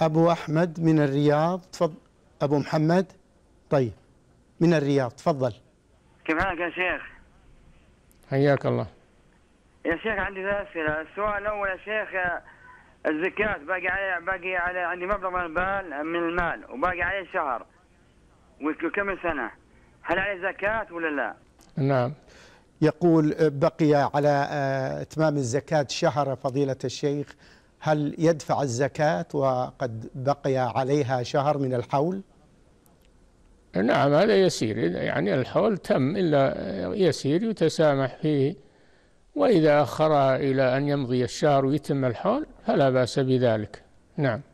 أبو أحمد من الرياض تفضل أبو محمد طيب من الرياض تفضل كيف حالك يا شيخ حياك الله يا شيخ عندي ثلاث أسئلة السؤال الأول يا شيخ الزكاة باقي علي باقي علي عندي مبلغ من المال من المال وباقي عليه شهر وكم سنة هل عليه زكاة ولا لا؟ نعم يقول بقي على آه، اتمام الزكاة شهر فضيلة الشيخ هل يدفع الزكاة وقد بقي عليها شهر من الحول نعم هذا يسير يعني الحول تم إلا يسير يتسامح فيه وإذا أخرها إلى أن يمضي الشهر ويتم الحول فلا بأس بذلك نعم